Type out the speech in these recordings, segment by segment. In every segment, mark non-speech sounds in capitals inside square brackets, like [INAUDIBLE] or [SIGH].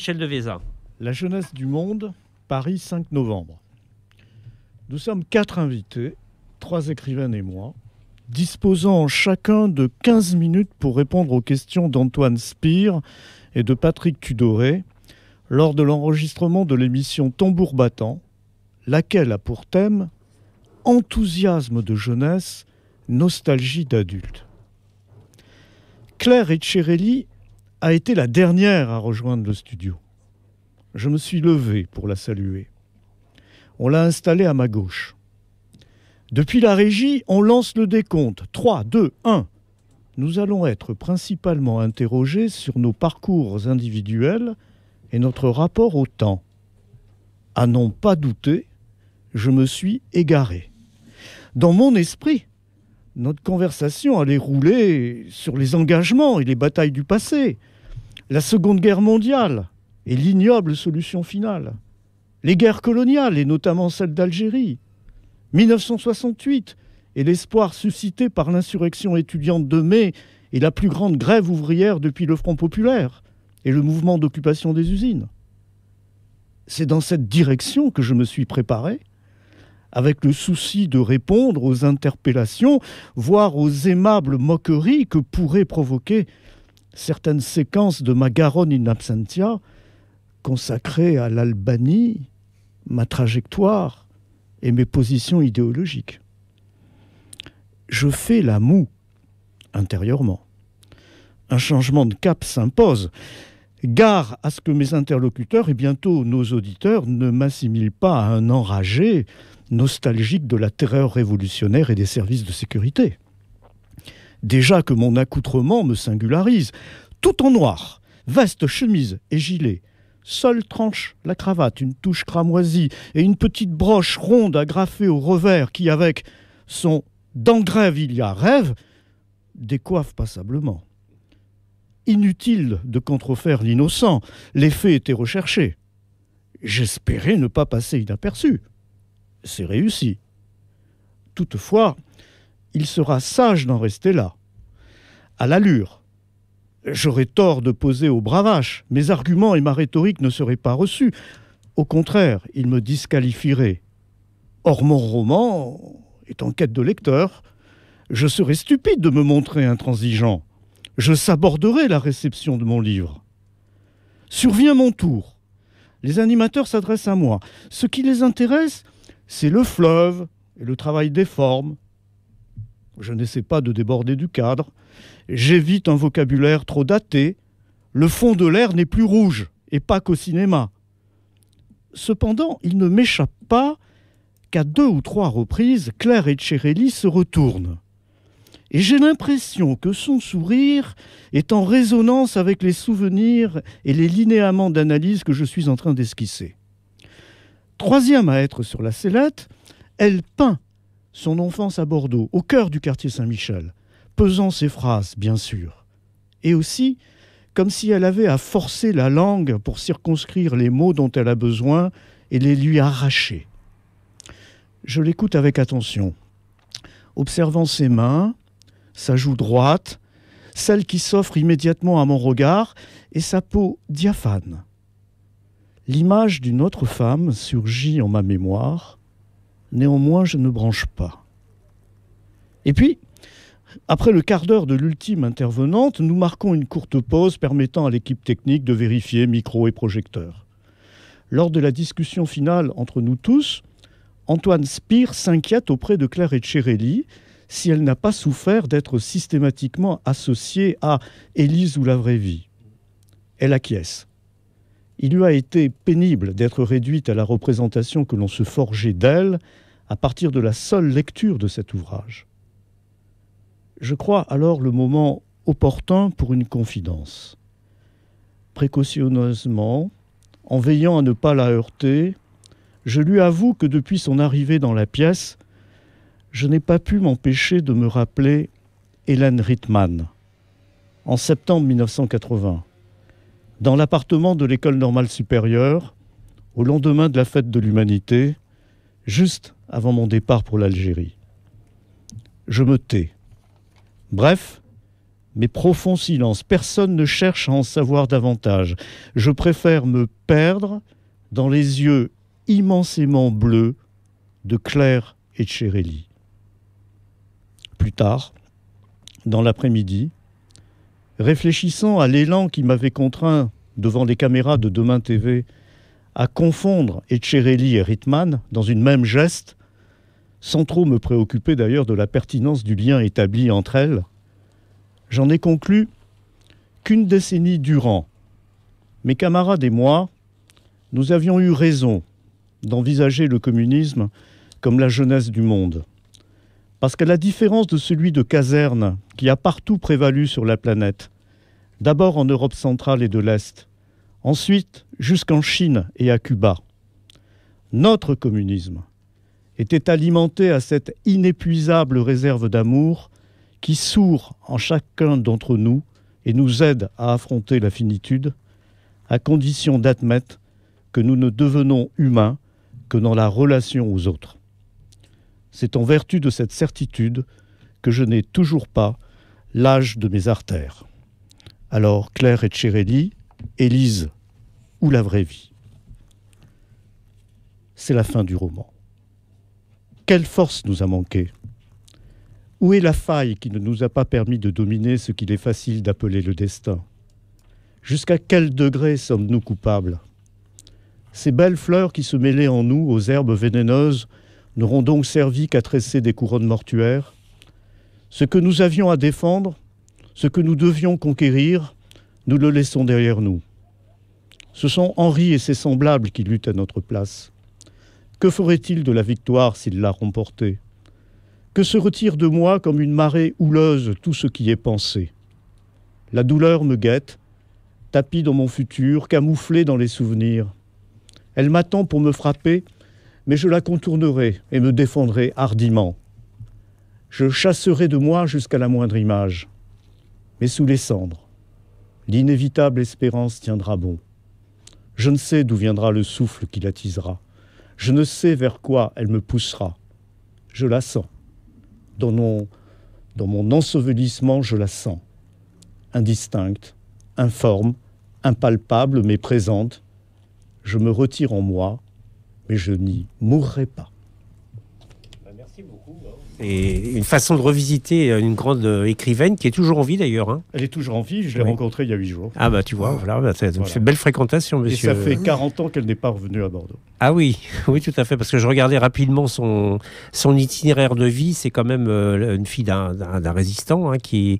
Michel La jeunesse du monde, Paris 5 novembre. Nous sommes quatre invités, trois écrivains et moi, disposant chacun de 15 minutes pour répondre aux questions d'Antoine Spire et de Patrick Tudoré lors de l'enregistrement de l'émission Tambour battant, laquelle a pour thème Enthousiasme de jeunesse, nostalgie d'adulte. Claire Eccherelli a été la dernière à rejoindre le studio. Je me suis levé pour la saluer. On l'a installée à ma gauche. Depuis la régie, on lance le décompte. 3, 2, 1. Nous allons être principalement interrogés sur nos parcours individuels et notre rapport au temps. À n'en pas douter, je me suis égaré. Dans mon esprit, notre conversation allait rouler sur les engagements et les batailles du passé, la Seconde Guerre mondiale et l'ignoble solution finale, les guerres coloniales et notamment celle d'Algérie, 1968 et l'espoir suscité par l'insurrection étudiante de mai et la plus grande grève ouvrière depuis le Front populaire et le mouvement d'occupation des usines. C'est dans cette direction que je me suis préparé, avec le souci de répondre aux interpellations, voire aux aimables moqueries que pourrait provoquer certaines séquences de ma Garonne in absentia consacrées à l'Albanie, ma trajectoire et mes positions idéologiques. Je fais la moue intérieurement. Un changement de cap s'impose. Gare à ce que mes interlocuteurs et bientôt nos auditeurs ne m'assimilent pas à un enragé nostalgique de la terreur révolutionnaire et des services de sécurité. Déjà que mon accoutrement me singularise. Tout en noir, veste, chemise et gilet. Seule tranche la cravate, une touche cramoisie et une petite broche ronde agrafée au revers qui, avec son d'engrève il y a rêve, décoiffe passablement. Inutile de contrefaire l'innocent, l'effet était recherché. J'espérais ne pas passer inaperçu. C'est réussi. Toutefois, il sera sage d'en rester là, à l'allure. J'aurais tort de poser aux bravache, mes arguments et ma rhétorique ne seraient pas reçus. Au contraire, ils me disqualifieraient. Or, mon roman est en quête de lecteurs. Je serais stupide de me montrer intransigeant. Je saborderais la réception de mon livre. Survient mon tour. Les animateurs s'adressent à moi. Ce qui les intéresse, c'est le fleuve et le travail des formes, je n'essaie pas de déborder du cadre. J'évite un vocabulaire trop daté. Le fond de l'air n'est plus rouge, et pas qu'au cinéma. Cependant, il ne m'échappe pas qu'à deux ou trois reprises, Claire et Cherelli se retournent. Et j'ai l'impression que son sourire est en résonance avec les souvenirs et les linéaments d'analyse que je suis en train d'esquisser. Troisième à être sur la sellette, elle peint son enfance à Bordeaux, au cœur du quartier Saint-Michel, pesant ses phrases, bien sûr. Et aussi, comme si elle avait à forcer la langue pour circonscrire les mots dont elle a besoin et les lui arracher. Je l'écoute avec attention, observant ses mains, sa joue droite, celle qui s'offre immédiatement à mon regard, et sa peau diaphane. L'image d'une autre femme surgit en ma mémoire, Néanmoins, je ne branche pas. Et puis, après le quart d'heure de l'ultime intervenante, nous marquons une courte pause permettant à l'équipe technique de vérifier micro et projecteur. Lors de la discussion finale entre nous tous, Antoine Spire s'inquiète auprès de Claire Eccherelli si elle n'a pas souffert d'être systématiquement associée à Élise ou la vraie vie. Elle acquiesce il lui a été pénible d'être réduite à la représentation que l'on se forgeait d'elle à partir de la seule lecture de cet ouvrage. Je crois alors le moment opportun pour une confidence. Précautionneusement, en veillant à ne pas la heurter, je lui avoue que depuis son arrivée dans la pièce, je n'ai pas pu m'empêcher de me rappeler Hélène Rittmann, en septembre 1980 dans l'appartement de l'école normale supérieure, au lendemain de la fête de l'humanité, juste avant mon départ pour l'Algérie. Je me tais. Bref, mais profond silence. Personne ne cherche à en savoir davantage. Je préfère me perdre dans les yeux immensément bleus de Claire et de Plus tard, dans l'après-midi, réfléchissant à l'élan qui m'avait contraint, devant les caméras de Demain TV, à confondre Etcherelli et Rittmann dans une même geste, sans trop me préoccuper d'ailleurs de la pertinence du lien établi entre elles, j'en ai conclu qu'une décennie durant, mes camarades et moi, nous avions eu raison d'envisager le communisme comme la jeunesse du monde. Parce qu'à la différence de celui de caserne, qui a partout prévalu sur la planète, d'abord en Europe centrale et de l'Est, ensuite jusqu'en Chine et à Cuba, notre communisme était alimenté à cette inépuisable réserve d'amour qui sourd en chacun d'entre nous et nous aide à affronter la finitude, à condition d'admettre que nous ne devenons humains que dans la relation aux autres. C'est en vertu de cette certitude que je n'ai toujours pas l'âge de mes artères. Alors Claire et Cherelli, Élise ou la vraie vie. C'est la fin du roman. Quelle force nous a manqué Où est la faille qui ne nous a pas permis de dominer ce qu'il est facile d'appeler le destin Jusqu'à quel degré sommes-nous coupables Ces belles fleurs qui se mêlaient en nous aux herbes vénéneuses n'auront donc servi qu'à tresser des couronnes mortuaires. Ce que nous avions à défendre, ce que nous devions conquérir, nous le laissons derrière nous. Ce sont Henri et ses semblables qui luttent à notre place. Que ferait-il de la victoire s'il l'a remportée Que se retire de moi comme une marée houleuse tout ce qui est pensé La douleur me guette, tapie dans mon futur, camouflée dans les souvenirs. Elle m'attend pour me frapper mais je la contournerai et me défendrai hardiment. Je chasserai de moi jusqu'à la moindre image. Mais sous les cendres, l'inévitable espérance tiendra bon. Je ne sais d'où viendra le souffle qui l'attisera. Je ne sais vers quoi elle me poussera. Je la sens. Dans mon, dans mon ensevelissement, je la sens. Indistincte, informe, impalpable, mais présente, je me retire en moi, mais je n'y mourrai pas. Bah, merci beaucoup. Et une façon de revisiter une grande écrivaine qui est toujours en vie d'ailleurs. Hein. Elle est toujours en vie, je l'ai rencontrée il y a huit jours. Ah bah tu vois, voilà, c'est bah, une belle fréquentation monsieur. Et ça fait 40 ans qu'elle n'est pas revenue à Bordeaux. Ah oui, [LAUGHS] oui tout à fait, parce que je regardais rapidement son, itinéraire de vie, c'est quand même euh, une fille d'un résistant hein, euh,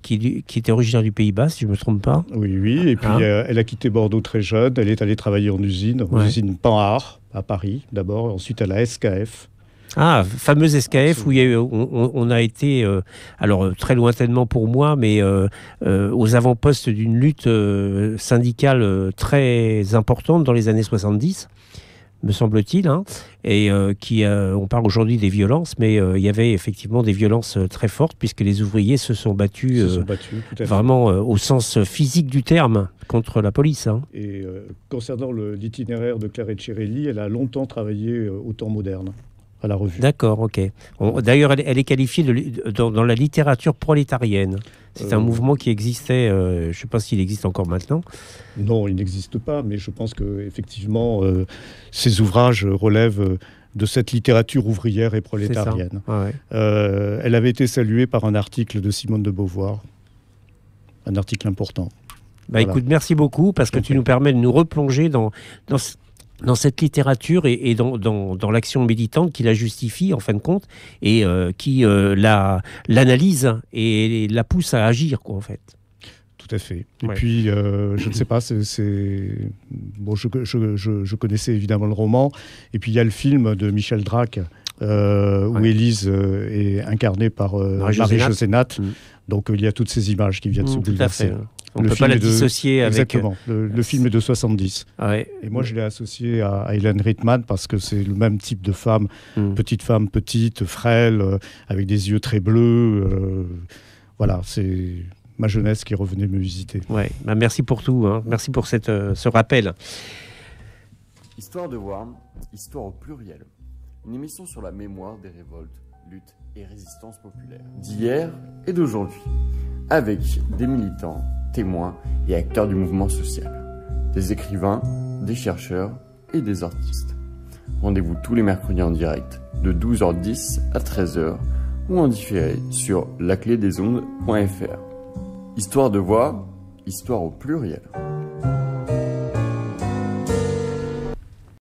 qui, était originaire du Pays Bas, si je ne me trompe pas. Oui, oui, et puis hein euh, elle a quitté Bordeaux très jeune, elle est allée travailler en usine, en usine Panhard à Paris d'abord, ensuite à la SKF. Ah, fameuse SKF où on, a été, euh, alors euh, très lointainement pour moi, mais euh, aux avant-postes d'une lutte syndicale très importante dans les années 70 me semble-t-il, hein, et euh, qui, euh, on parle aujourd'hui des violences, mais euh, il y avait effectivement des violences très fortes puisque les ouvriers se sont battus, vraiment au sens physique du terme contre la police. Hein. Et concernant l'itinéraire de Claire Cherelli, elle a longtemps travaillé au temps moderne la revue. D'accord, ok. D'ailleurs, elle, est qualifiée dans, la littérature prolétarienne. C'est un euh, mouvement qui existait, euh, je ne sais pas s'il existe encore maintenant. Non, il n'existe pas, mais je pense qu'effectivement, effectivement, euh, ces ouvrages relèvent de cette littérature ouvrière et prolétarienne. elle avait été saluée par un article de Simone de Beauvoir, un article important. Bah écoute, merci beaucoup parce que tu nous permets de nous replonger dans, dans, dans cette littérature et, dans, dans, dans l'action militante qui la justifie en fin de compte et euh, qui euh, la, l'analyse et, la pousse à agir quoi en fait. Tout à fait. Et puis, euh, je ne sais pas, c'est, bon, je, je, je, je, connaissais évidemment le roman, et puis il y a le film de Michel Drac euh, où Élise euh, est incarnée par euh, Marie-José Nat mm. Donc il y a toutes ces images qui viennent mm, se bouleverser. Hein. On ne peut pas la dissocier avec... Exactement. Le, film est de 70. Et moi, je l'ai associé à, à Hélène parce que c'est le même type de femme. Mm. Petite femme, petite, frêle, avec des yeux très bleus. voilà, c'est ma jeunesse qui revenait me visiter. Ouais. Bah, merci pour tout. Hein. Merci pour cette, ce rappel. Histoire de voir, histoire au pluriel une émission sur la mémoire des révoltes, luttes et résistances populaires d'hier et d'aujourd'hui, avec des militants, témoins et acteurs du mouvement social, des écrivains, des chercheurs et des artistes. Rendez-vous tous les mercredis en direct de 12h10 à 13h ou en différé sur laclédesondes.fr. Histoire de voix, histoire au pluriel.